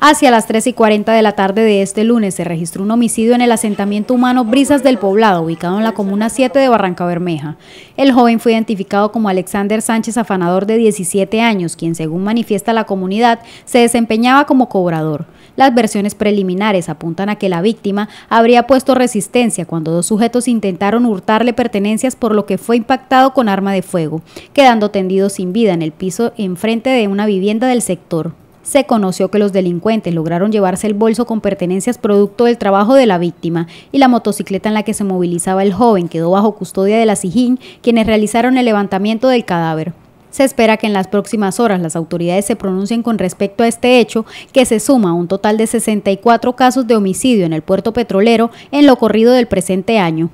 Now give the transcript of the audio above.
Hacia las 3 y 40 de la tarde de este lunes se registró un homicidio en el asentamiento humano Brisas del Poblado, ubicado en la comuna 7 de Barranca Bermeja. El joven fue identificado como Alexander Sánchez Afanador de 17 años, quien según manifiesta la comunidad se desempeñaba como cobrador. Las versiones preliminares apuntan a que la víctima habría puesto resistencia cuando dos sujetos intentaron hurtarle pertenencias por lo que fue impactado con arma de fuego, quedando tendido sin vida en el piso enfrente de una vivienda del sector se conoció que los delincuentes lograron llevarse el bolso con pertenencias producto del trabajo de la víctima y la motocicleta en la que se movilizaba el joven quedó bajo custodia de la SIJIN, quienes realizaron el levantamiento del cadáver. Se espera que en las próximas horas las autoridades se pronuncien con respecto a este hecho, que se suma a un total de 64 casos de homicidio en el puerto petrolero en lo corrido del presente año.